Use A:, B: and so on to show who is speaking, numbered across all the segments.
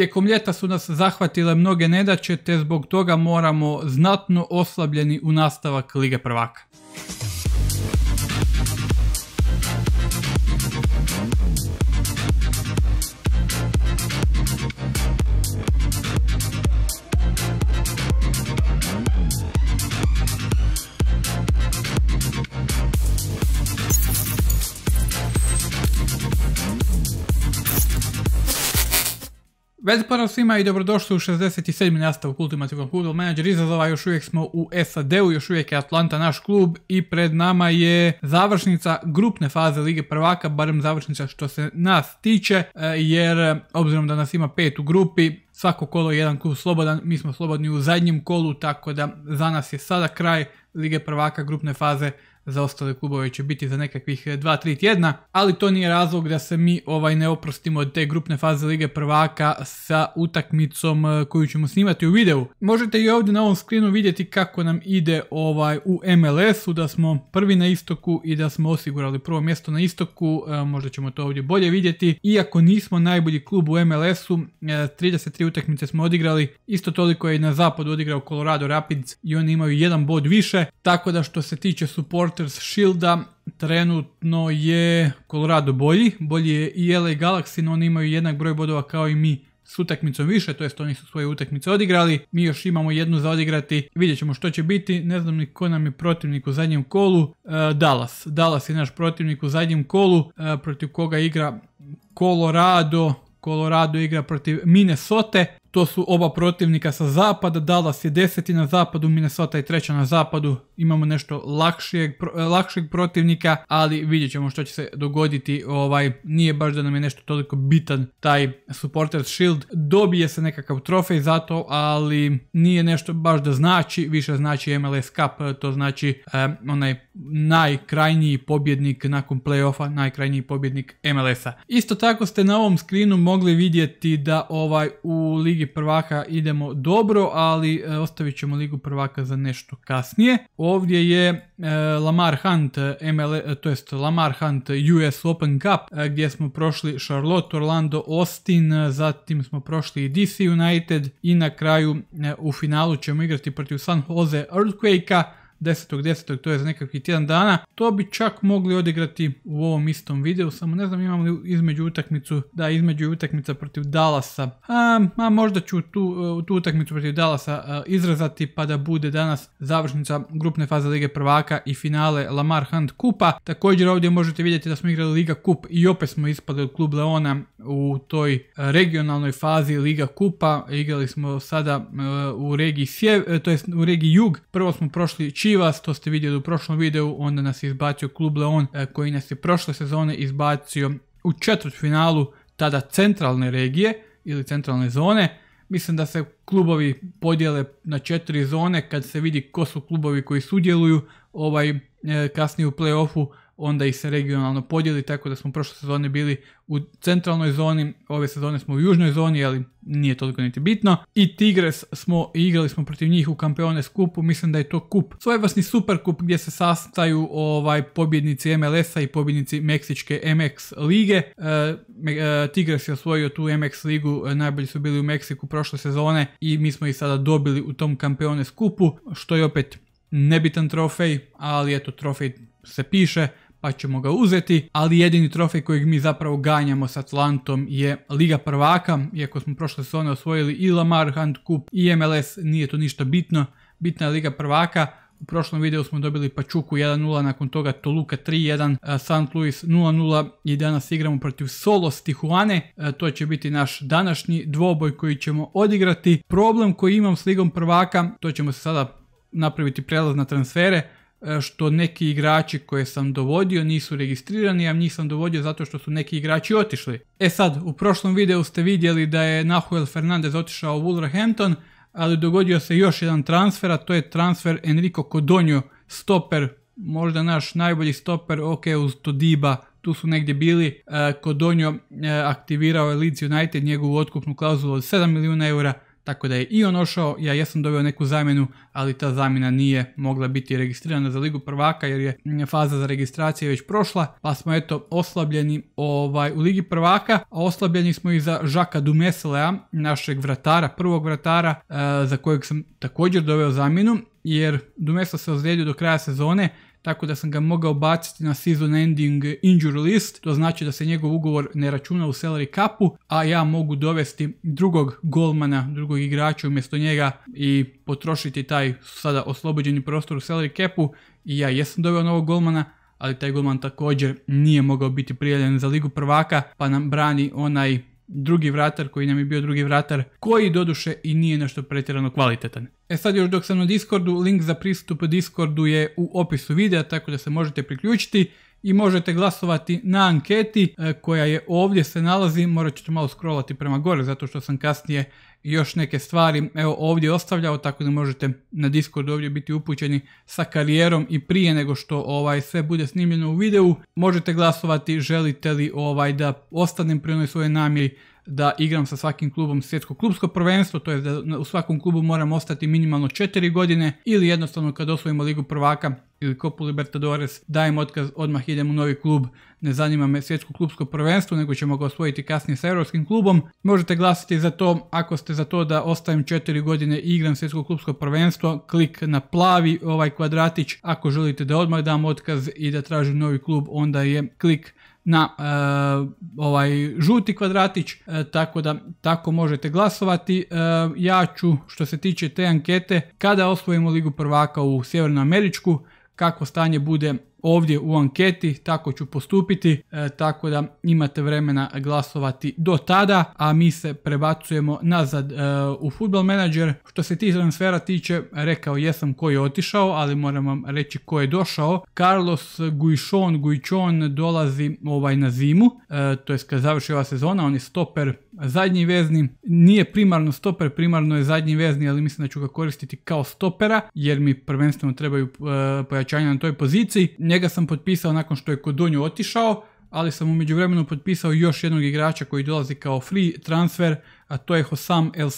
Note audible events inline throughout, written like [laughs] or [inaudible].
A: Tijekom ljeta su nas zahvatile mnoge nedaće te zbog toga moramo znatno oslabljeni u nastavak Lige prvaka. Bez svima i dobrodošli u 67. nastavu Ultimativnog Football Manager izazova, još uvijek smo u SAD-u, još uvijek je Atlanta naš klub i pred nama je završnica grupne faze Lige prvaka, barem završnica što se nas tiče, e, jer e, obzirom da nas ima pet u grupi, svako kolo je jedan klub slobodan, mi smo slobodni u zadnjem kolu, tako da za nas je sada kraj Lige prvaka grupne faze za ostale klubove će biti za nekakvih 2-3 e, tjedna, ali to nije razlog da se mi ovaj ne oprostimo od te grupne faze Lige prvaka sa utakmicom e, koju ćemo snimati u videu. Možete i ovdje na ovom screenu vidjeti kako nam ide ovaj u MLS-u, da smo prvi na istoku i da smo osigurali prvo mjesto na istoku, e, možda ćemo to ovdje bolje vidjeti. Iako nismo najbolji klub u MLS-u, 33 utakmice smo odigrali, isto toliko je i na zapadu odigrao Colorado Rapids i oni imaju jedan bod više, tako da što se tiče support Supporters Shielda trenutno je Colorado bolji, bolji je i LA Galaxy, no oni imaju jednak broj bodova kao i mi s utakmicom više, to jest oni su svoje utakmice odigrali, mi još imamo jednu za odigrati, vidjet ćemo što će biti, ne znam ni ko nam je protivnik u zadnjem kolu, e, Dallas, Dallas je naš protivnik u zadnjem kolu, e, protiv koga igra Colorado, Colorado igra protiv Minnesota, to su oba protivnika sa zapada, Dallas je deseti na zapadu, Minnesota je treća na zapadu. Imamo nešto e, lakšeg protivnika, ali vidjet ćemo što će se dogoditi. Ovaj, nije baš da nam je nešto toliko bitan taj supporter shield. Dobije se nekakav trofej za to, ali nije nešto baš da znači. Više znači MLS Cup, to znači e, onaj najkrajniji pobjednik nakon playoffa, najkrajniji pobjednik MLS-a. Isto tako ste na ovom screenu mogli vidjeti da ovaj u Ligi prvaka idemo dobro, ali e, ostavit ćemo Ligu prvaka za nešto kasnije. Ovdje je e, Lamar Hunt MLS, e, to jest Lamar Hunt US Open Cup gdje smo prošli Charlotte, Orlando, Austin, zatim smo prošli DC United i na kraju u finalu ćemo igrati protiv San Jose Earthquake-a 10.10. to je za nekakvih tjedan dana. To bi čak mogli odigrati u ovom istom videu, samo ne znam imam li između utakmicu, da između utakmica protiv Dallasa. A, a možda ću tu, e, tu utakmicu protiv Dallasa e, izrazati pa da bude danas završnica grupne faze Lige prvaka i finale Lamar Hunt Kupa. Također ovdje možete vidjeti da smo igrali Liga Kup i opet smo ispali od klub Leona u toj e, regionalnoj fazi Liga Kupa. Igrali smo sada u regiji Sjev, to jest u regiji Jug. Prvo smo prošli Čiv Chivas, to ste vidjeli u prošlom videu, onda nas je izbacio klub Leon e, koji nas je prošle sezone izbacio u četvrt finalu tada centralne regije ili centralne zone. Mislim da se klubovi podijele na četiri zone kad se vidi ko su klubovi koji sudjeluju ovaj, e, kasnije u playoffu, onda ih se regionalno podijeli, tako da smo prošle sezone bili u centralnoj zoni, ove sezone smo u južnoj zoni, ali nije toliko niti bitno. I Tigres smo, igrali smo protiv njih u kampione skupu, mislim da je to kup, svojevasni super kup gdje se sastaju ovaj pobjednici MLS-a i pobjednici Meksičke MX lige. E, e, Tigres je osvojio tu MX ligu, e, najbolji su bili u Meksiku prošle sezone i mi smo ih sada dobili u tom kampione skupu, što je opet nebitan trofej, ali eto trofej se piše, pa ćemo ga uzeti, ali jedini trofej kojeg mi zapravo ganjamo s Atlantom je Liga prvaka, iako smo prošle sezone osvojili i Lamar Hunt Cup i MLS, nije to ništa bitno, bitna je Liga prvaka, u prošlom videu smo dobili Pačuku 1-0, nakon toga Toluka 3-1, St. Louis 0-0 i danas igramo protiv Solos Tijuane. E, to će biti naš današnji dvoboj koji ćemo odigrati. Problem koji imam s Ligom prvaka, to ćemo se sada napraviti prelaz na transfere, E, što neki igrači koje sam dovodio nisu registrirani, a njih sam dovodio zato što su neki igrači otišli. E sad, u prošlom videu ste vidjeli da je Nahuel Fernandez otišao u Wolverhampton, ali dogodio se još jedan transfer, a to je transfer Enrico Codonio, stoper, možda naš najbolji stoper, ok, uz Todiba, tu su negdje bili. E, Codonio e, aktivirao je Leeds United njegovu otkupnu klauzulu od 7 milijuna eura, tako da je i on ošao, ja jesam dobio neku zamjenu, ali ta zamjena nije mogla biti registrirana za Ligu prvaka jer je mm, faza za registracije već prošla, pa smo eto oslabljeni ovaj, u Ligi prvaka, a oslabljeni smo i za Žaka Dumeslea, našeg vratara, prvog vratara, eh, za kojeg sam također doveo zamjenu, jer Dumesla se ozlijedio do kraja sezone, tako da sam ga mogao baciti na season ending injury list, to znači da se njegov ugovor ne računa u salary capu, a ja mogu dovesti drugog golmana, drugog igrača umjesto njega i potrošiti taj sada oslobođeni prostor u salary capu i ja jesam doveo novog golmana, ali taj golman također nije mogao biti prijavljen za ligu prvaka, pa nam brani onaj drugi vratar koji nam je bio drugi vratar koji doduše i nije nešto pretjerano kvalitetan. E sad još dok sam na Discordu, link za pristup Discordu je u opisu videa tako da se možete priključiti i možete glasovati na anketi e, koja je ovdje se nalazi, morat ćete malo scrollati prema gore zato što sam kasnije još neke stvari evo ovdje ostavljao, tako da možete na Discord ovdje biti upućeni sa karijerom i prije nego što ovaj sve bude snimljeno u videu. Možete glasovati želite li ovaj da ostanem pri onoj svojoj namjeri da igram sa svakim klubom svjetsko klubsko prvenstvo, to je da u svakom klubu moram ostati minimalno 4 godine ili jednostavno kad osvojimo ligu prvaka ili Kopu Libertadores, dajem otkaz, odmah idem u novi klub, ne zanima me svjetsko klubsko prvenstvo, nego ćemo ga osvojiti kasnije sa europskim klubom. Možete glasiti za to, ako ste za to da ostavim 4 godine i igram svjetsko klubsko prvenstvo, klik na plavi ovaj kvadratić, ako želite da odmah dam otkaz i da tražim novi klub, onda je klik na eh, ovaj žuti kvadratić, eh, tako da tako možete glasovati. Eh, ja ću što se tiče te ankete, kada osvojimo Ligu prvaka u Sjevernu Američku, kako stanje bude ovdje u anketi, tako ću postupiti, e, tako da imate vremena glasovati do tada, a mi se prebacujemo nazad e, u Football Manager. Što se tih transfera tiče, rekao jesam ko je otišao, ali moram vam reći ko je došao. Carlos Guichon, Guichon dolazi ovaj na zimu, e, to je kad završi ova sezona, on je stoper zadnji vezni, nije primarno stoper, primarno je zadnji vezni, ali mislim da ću ga koristiti kao stopera, jer mi prvenstveno trebaju pojačanja na toj poziciji njega sam potpisao nakon što je Donju otišao, ali sam u međuvremenu potpisao još jednog igrača koji dolazi kao free transfer, a to je Hosam El,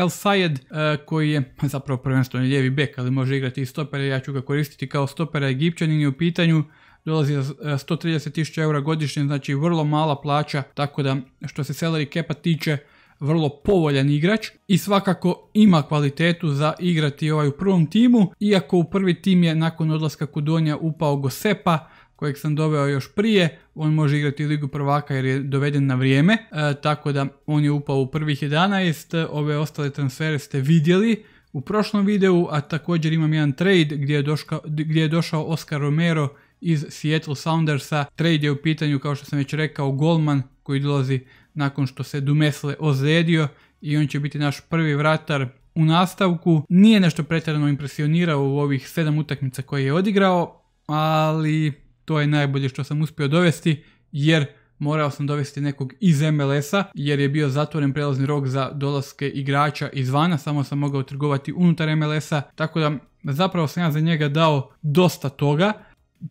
A: Sayed e, koji je [laughs] zapravo prvenstveno lijevi bek, ali može igrati i stopera, ja ću ga koristiti kao stopera Egipćanin je u pitanju dolazi za 130.000 e, eura godišnje, znači vrlo mala plaća, tako da što se salary capa tiče, vrlo povoljan igrač i svakako ima kvalitetu za igrati ovaj u prvom timu, iako u prvi tim je nakon odlaska Kudonja upao Gosepa, kojeg sam doveo još prije, on može igrati Ligu prvaka jer je doveden na vrijeme, e, tako da on je upao u prvih 11, ove ostale transfere ste vidjeli u prošlom videu, a također imam jedan trade gdje je, gdje je došao Oscar Romero iz Seattle Soundersa, trade je u pitanju kao što sam već rekao Goldman koji dolazi nakon što se Dumesle ozlijedio i on će biti naš prvi vratar u nastavku. Nije nešto pretjerano impresionirao u ovih sedam utakmica koje je odigrao, ali to je najbolje što sam uspio dovesti jer morao sam dovesti nekog iz MLS-a jer je bio zatvoren prelazni rok za dolaske igrača izvana, samo sam mogao trgovati unutar MLS-a, tako da zapravo sam ja za njega dao dosta toga.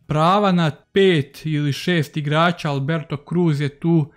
A: Prava na pet ili šest igrača, Alberto Cruz je tu,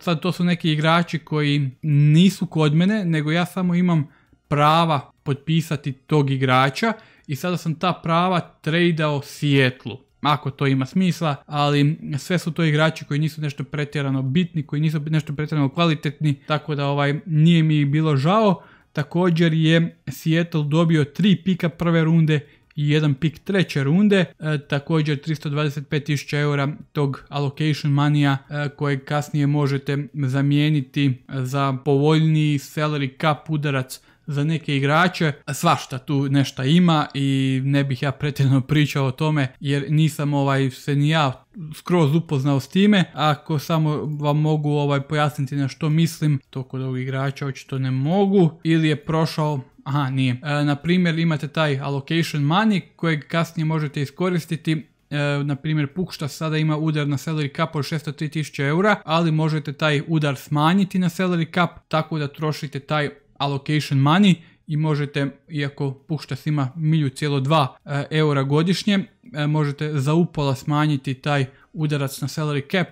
A: sad to su neki igrači koji nisu kod mene, nego ja samo imam prava potpisati tog igrača i sada sam ta prava tradao Sijetlu. Ako to ima smisla, ali sve su to igrači koji nisu nešto pretjerano bitni, koji nisu nešto pretjerano kvalitetni, tako da ovaj nije mi bilo žao. Također je Seattle dobio tri pika prve runde i jedan pik treće runde, e, također 325.000 eura tog allocation manija e, kojeg kasnije možete zamijeniti za povoljniji salary cap udarac za neke igrače, svašta tu nešta ima i ne bih ja pretjerano [laughs] pričao o tome jer nisam ovaj se ni ja skroz upoznao s time, ako samo vam mogu ovaj pojasniti na što mislim, to kod ovog igrača očito ne mogu ili je prošao aha nije. E, na primjer imate taj allocation money kojeg kasnije možete iskoristiti E, na primjer Pukšta sada ima udar na salary cap od 603.000 eura, ali možete taj udar smanjiti na salary cap tako da trošite taj allocation money i možete, iako Pukštas ima milju e, eura godišnje, e, možete za upola smanjiti taj udarac na salary cap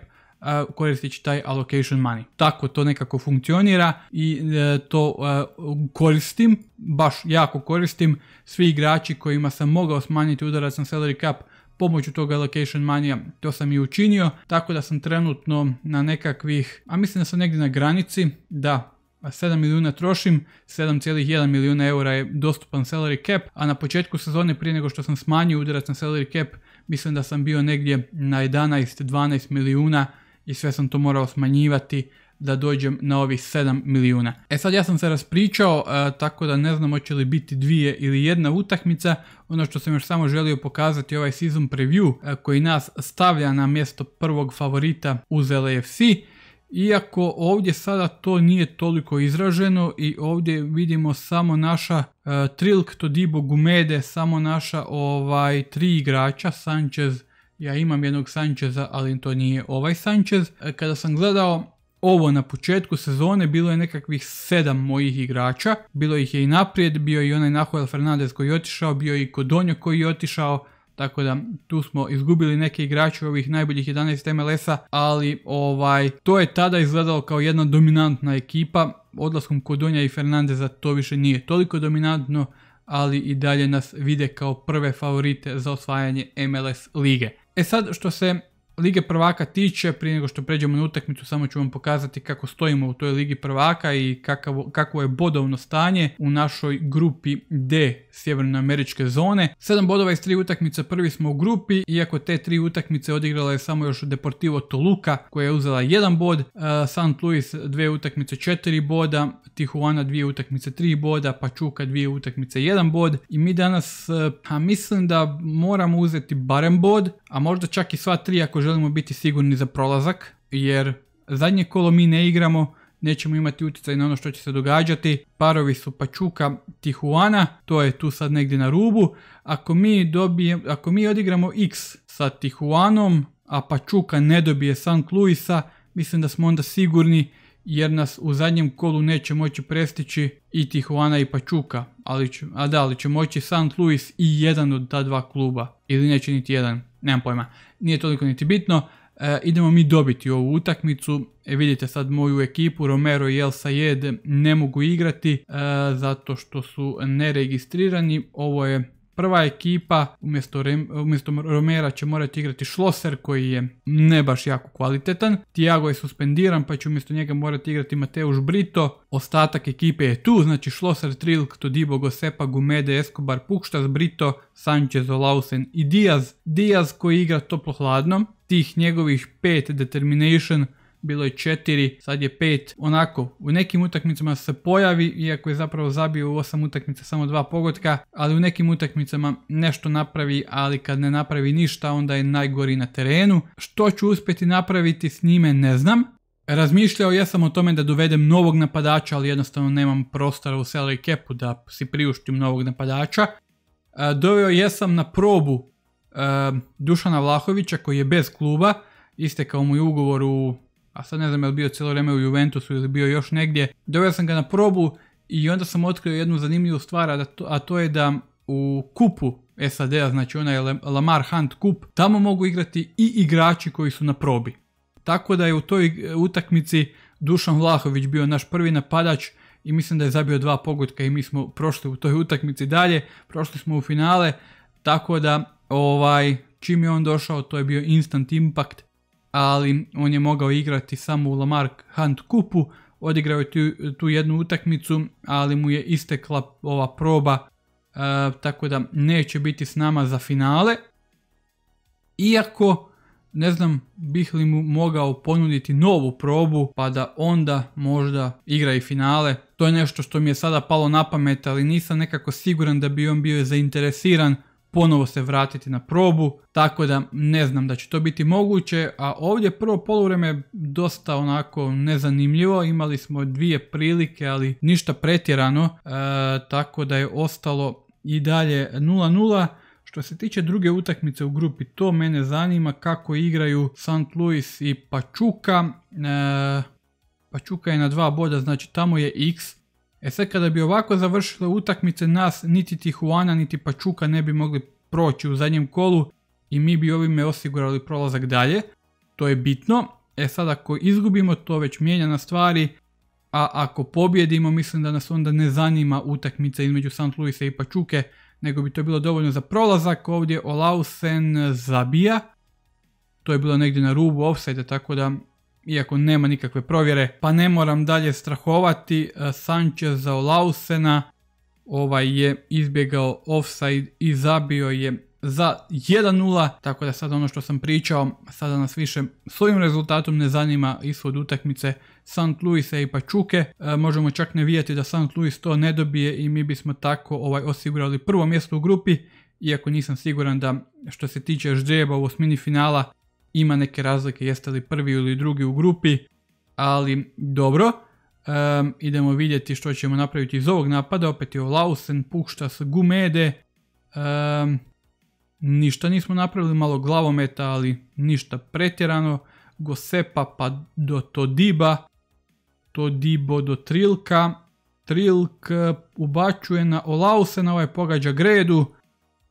A: koristići taj allocation money. Tako to nekako funkcionira i e, to e, koristim, baš jako koristim. Svi igrači kojima sam mogao smanjiti udarac na salary cap pomoću tog allocation manija to sam i učinio, tako da sam trenutno na nekakvih, a mislim da sam negdje na granici, da 7 milijuna trošim, 7,1 milijuna eura je dostupan salary cap, a na početku sezone prije nego što sam smanjio udarac na salary cap, mislim da sam bio negdje na 11-12 milijuna i sve sam to morao smanjivati da dođem na ovih 7 milijuna. E sad ja sam se raspričao, e, tako da ne znam hoće li biti dvije ili jedna utakmica. Ono što sam još samo želio pokazati ovaj season preview e, koji nas stavlja na mjesto prvog favorita uz LFC Iako ovdje sada to nije toliko izraženo i ovdje vidimo samo naša e, Trilk, Todibo, Gumede, samo naša ovaj tri igrača, Sanchez, ja imam jednog Sancheza, ali to nije ovaj Sanchez. E, kada sam gledao ovo na početku sezone, bilo je nekakvih sedam mojih igrača. Bilo ih je i naprijed, bio je i onaj Nahuel Fernandez koji je otišao, bio je i Kodonjo koji je otišao. Tako da tu smo izgubili neke igrače ovih najboljih 11 MLS-a, ali ovaj to je tada izgledalo kao jedna dominantna ekipa. Odlaskom Kodonja i Fernandeza to više nije toliko dominantno, ali i dalje nas vide kao prve favorite za osvajanje MLS lige. E sad što se Lige prvaka tiče, prije nego što pređemo na utakmicu, samo ću vam pokazati kako stojimo u toj Ligi prvaka i kakavo, kakvo je bodovno stanje u našoj grupi D sjevernoameričke zone. 7 bodova iz tri utakmice prvi smo u grupi, iako te tri utakmice odigrala je samo još Deportivo Toluca koja je uzela jedan bod, eh, St. Louis 2 utakmice 4 boda, Tijuana 2 utakmice 3 boda, Pačuka dvije utakmice 1 pa bod i mi danas eh, mislim da moramo uzeti barem bod, a možda čak i sva tri ako želimo biti sigurni za prolazak, jer zadnje kolo mi ne igramo, nećemo imati utjecaj na ono što će se događati. Parovi su Pačuka, Tihuana, to je tu sad negdje na rubu. Ako mi, ako mi odigramo X sa Tihuanom, a Pačuka ne dobije San Louisa, mislim da smo onda sigurni jer nas u zadnjem kolu neće moći prestići i Tijuana i Pačuka, ali će, a da, ali će moći San Louis i jedan od ta dva kluba, ili neće niti jedan, nemam pojma, nije toliko niti bitno, E, idemo mi dobiti ovu utakmicu. E, vidite sad moju ekipu, Romero i El Sayed ne mogu igrati e, zato što su neregistrirani. Ovo je Prva ekipa umjesto, Romera će morati igrati Schlosser koji je ne baš jako kvalitetan. Tiago je suspendiran pa će umjesto njega morati igrati Mateuš Brito. Ostatak ekipe je tu, znači Schlosser, Trilk, Todibo, Gosepa, Gumede, Escobar, Pukštas, Brito, Sanchez, Olausen i Diaz. Diaz koji igra toplo hladno. Tih njegovih pet determination bilo je četiri, sad je pet. Onako, u nekim utakmicama se pojavi, iako je zapravo zabio u osam utakmica samo dva pogotka, ali u nekim utakmicama nešto napravi, ali kad ne napravi ništa, onda je najgori na terenu. Što ću uspjeti napraviti s njime, ne znam. Razmišljao jesam o tome da dovedem novog napadača, ali jednostavno nemam prostora u salary capu da si priuštim novog napadača. E, doveo jesam na probu e, Dušana Vlahovića koji je bez kluba, istekao mu je ugovor u a sad ne znam je li bio cijelo vrijeme u Juventusu ili bio još negdje, doveo sam ga na probu i onda sam otkrio jednu zanimljivu stvar, a to je da u kupu SAD-a, znači onaj Lamar Hunt kup, tamo mogu igrati i igrači koji su na probi. Tako da je u toj utakmici Dušan Vlahović bio naš prvi napadač i mislim da je zabio dva pogotka i mi smo prošli u toj utakmici dalje, prošli smo u finale, tako da ovaj čim je on došao to je bio instant impact ali on je mogao igrati samo u Lamar Hunt kupu, odigrao je tu, jednu utakmicu, ali mu je istekla ova proba, e, tako da neće biti s nama za finale. Iako, ne znam, bih li mu mogao ponuditi novu probu, pa da onda možda igra i finale. To je nešto što mi je sada palo na pamet, ali nisam nekako siguran da bi on bio zainteresiran ponovo se vratiti na probu, tako da ne znam da će to biti moguće, a ovdje prvo poluvreme dosta onako nezanimljivo, imali smo dvije prilike, ali ništa pretjerano, e, tako da je ostalo i dalje 0-0. Što se tiče druge utakmice u grupi, to mene zanima kako igraju St. Louis i Pačuka. E, Pačuka je na dva boda, znači tamo je X, E sad kada bi ovako završile utakmice nas niti Tijuana niti Pačuka ne bi mogli proći u zadnjem kolu i mi bi ovime osigurali prolazak dalje. To je bitno. E sad ako izgubimo to već mijenja na stvari, a ako pobjedimo mislim da nas onda ne zanima utakmica između St. Louisa i Pačuke, nego bi to bilo dovoljno za prolazak. Ovdje Olausen zabija. To je bilo negdje na rubu offside tako da iako nema nikakve provjere, pa ne moram dalje strahovati. Eh, Sanchez za Olausena, ovaj je izbjegao offside i zabio je za 1-0, tako da sad ono što sam pričao, sada nas više svojim rezultatom ne zanima ishod utakmice St. Louisa i Pačuke. Eh, možemo čak ne navijati da St. Louis to ne dobije i mi bismo tako ovaj osigurali prvo mjesto u grupi, iako nisam siguran da što se tiče ždrijeba u osmini finala ima neke razlike jeste li prvi ili drugi u grupi, ali dobro. idemo vidjeti što ćemo napraviti iz ovog napada, opet je Olausen, pušta s gumede. Um, ništa nismo napravili, malo glavometa, ali ništa pretjerano. Gosepa pa do Todiba, Todibo do Trilka. Trilk eh, ubačuje na Olausena, ovaj pogađa gredu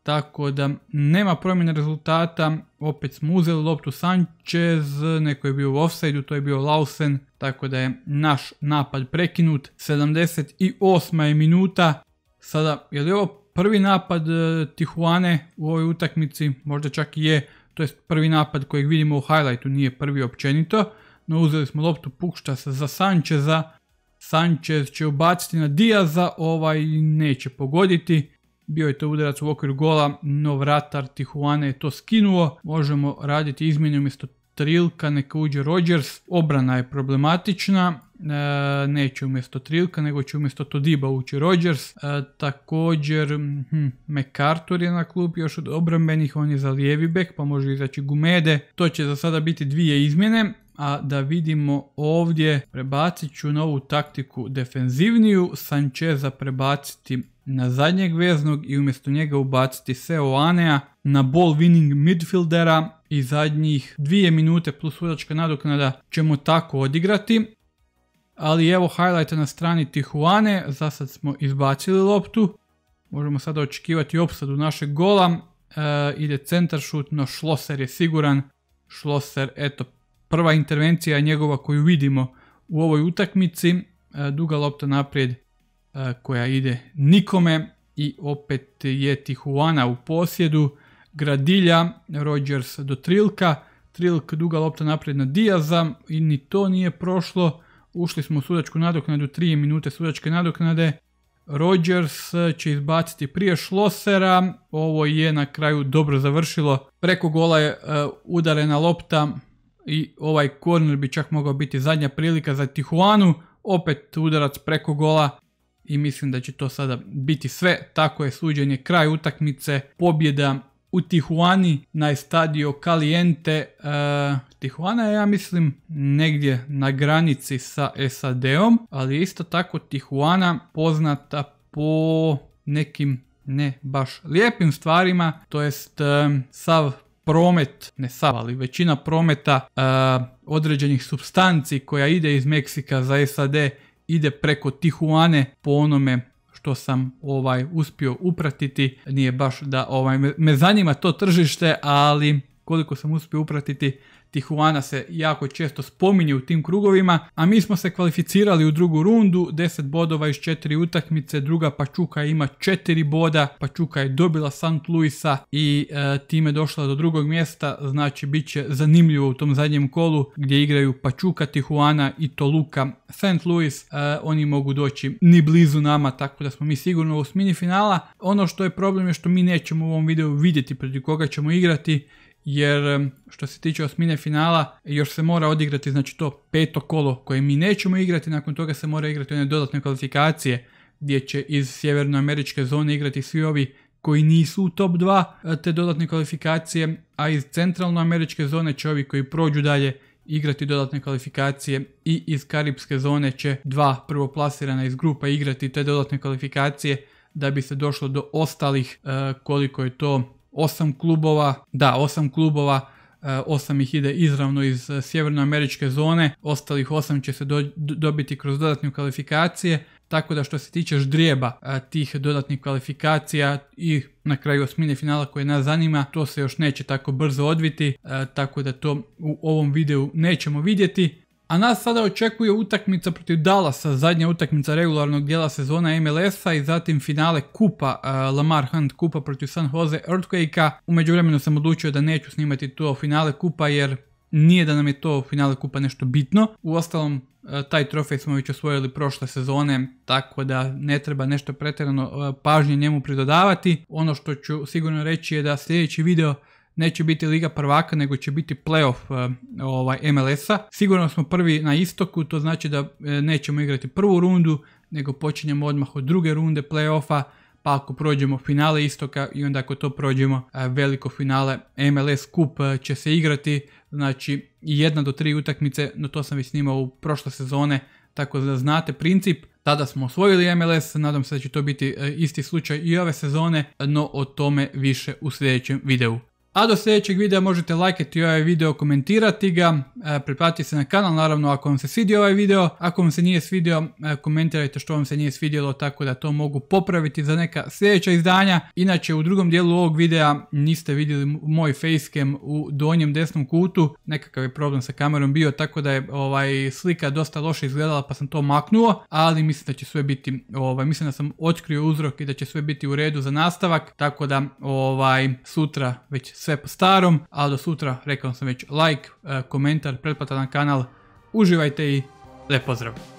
A: tako da nema promjena rezultata, opet smo uzeli loptu Sanchez, neko je bio u offside to je bio Lausen, tako da je naš napad prekinut. 78. je minuta, sada je li ovo prvi napad e, Tihuane u ovoj utakmici, možda čak i je, to jest prvi napad kojeg vidimo u highlightu, nije prvi općenito, no uzeli smo loptu Pukštasa za Sancheza, Sanchez će ubaciti na Diaza, ovaj neće pogoditi, bio je to udarac u okviru gola, no vratar Tijuana je to skinuo. Možemo raditi izmjene umjesto Trilka, neka uđe Rodgers. Obrana je problematična, e, neće umjesto Trilka, nego će umjesto Todiba ući Rodgers. E, također, hm, je na klub još od obrambenih, on je za lijevi bek, pa može izaći Gumede. To će za sada biti dvije izmjene. A da vidimo ovdje, prebacit ću novu taktiku defenzivniju, Sancheza prebaciti na zadnjeg veznog i umjesto njega ubaciti Seo Anea na ball winning midfieldera i zadnjih dvije minute plus sudačka nadoknada ćemo tako odigrati. Ali evo highlighta na strani Tihuane, za sad smo izbacili loptu. Možemo sada očekivati opsadu našeg gola. E, ide centar šut, no Schlosser je siguran. Schlosser, eto, prva intervencija njegova koju vidimo u ovoj utakmici. E, duga lopta naprijed E, koja ide nikome i opet je Tihuana u posjedu, Gradilja, Rodgers do Trilka, Trilk duga lopta naprijed na Diaza i ni to nije prošlo, ušli smo u sudačku nadoknadu, 3 minute sudačke nadoknade, Rodgers će izbaciti prije Šlosera, ovo je na kraju dobro završilo, preko gola je e, udarena lopta i ovaj korner bi čak mogao biti zadnja prilika za Tihuanu, opet udarac preko gola i mislim da će to sada biti sve. Tako je suđenje kraj utakmice, pobjeda u Tihuani na stadio Caliente. E, Tihuana je, ja mislim, negdje na granici sa SAD-om, ali isto tako Tihuana poznata po nekim ne baš lijepim stvarima, to jest e, sav promet, ne sav, ali većina prometa e, određenih substanci koja ide iz Meksika za SAD ide preko Tihuane po onome što sam ovaj uspio upratiti. Nije baš da ovaj me zanima to tržište, ali koliko sam uspio upratiti Tijuana se jako često spominje u tim krugovima, a mi smo se kvalificirali u drugu rundu, 10 bodova iz 4 utakmice, druga Pačuka ima 4 boda, Pačuka je dobila St. Louisa i e, time došla do drugog mjesta, znači bit će zanimljivo u tom zadnjem kolu gdje igraju Pačuka, Tijuana i Toluka St. Louis, e, oni mogu doći ni blizu nama, tako da smo mi sigurno u smini finala. Ono što je problem je što mi nećemo u ovom videu vidjeti protiv koga ćemo igrati jer što se tiče osmine finala još se mora odigrati znači to peto kolo koje mi nećemo igrati, nakon toga se mora igrati one dodatne kvalifikacije gdje će iz sjevernoameričke zone igrati svi ovi koji nisu u top 2 e, te dodatne kvalifikacije, a iz centralnoameričke zone će ovi koji prođu dalje igrati dodatne kvalifikacije i iz karipske zone će dva prvoplasirana iz grupa igrati te dodatne kvalifikacije da bi se došlo do ostalih e, koliko je to osam klubova, da, osam klubova, e, osam ih ide izravno iz e, sjevernoameričke zone, ostalih osam će se dobiti kroz dodatne kvalifikacije, tako da što se tiče ždrijeba e, tih dodatnih kvalifikacija i na kraju osmine finala koje nas zanima, to se još neće tako brzo odviti, tako da to u ovom videu nećemo vidjeti a nas sada očekuje utakmica protiv Dallasa, zadnja utakmica regularnog dijela sezona MLS-a i zatim finale kupa eh, Lamar Hunt kupa protiv San Jose Earthquake-a. U međuvremenu sam odlučio da neću snimati to finale kupa jer nije da nam je to finale kupa nešto bitno. Uostalom, eh, taj trofej smo već osvojili prošle sezone, tako da ne treba nešto pretjerano eh, pažnje njemu pridodavati. Ono što ću sigurno reći je da sljedeći video neće biti Liga prvaka, nego će biti playoff e, ovaj, MLS-a. Sigurno smo prvi na istoku, to znači da e, nećemo igrati prvu rundu, nego počinjemo odmah od druge runde playoffa, pa ako prođemo finale istoka i onda ako to prođemo e, veliko finale MLS kup će se igrati, znači jedna do tri utakmice, no to sam već snimao u prošle sezone, tako da znate princip. Tada smo osvojili MLS, nadam se da će to biti isti slučaj i ove sezone, no o tome više u sljedećem videu. A do sljedećeg videa možete lajkati ovaj video, komentirati ga, e, pretplatiti se na kanal naravno ako vam se svidio ovaj video. Ako vam se nije svidio, e, komentirajte što vam se nije svidjelo tako da to mogu popraviti za neka sljedeća izdanja. Inače u drugom dijelu ovog videa niste vidjeli moj facecam u donjem desnom kutu, nekakav je problem sa kamerom bio tako da je ovaj, slika dosta loše izgledala pa sam to maknuo, ali mislim da će sve biti, ovaj, mislim da sam otkrio uzrok i da će sve biti u redu za nastavak, tako da ovaj, sutra već sve po starom, a do sutra rekao sam već like, e, komentar, pretplata na kanal, uživajte i lijep pozdrav!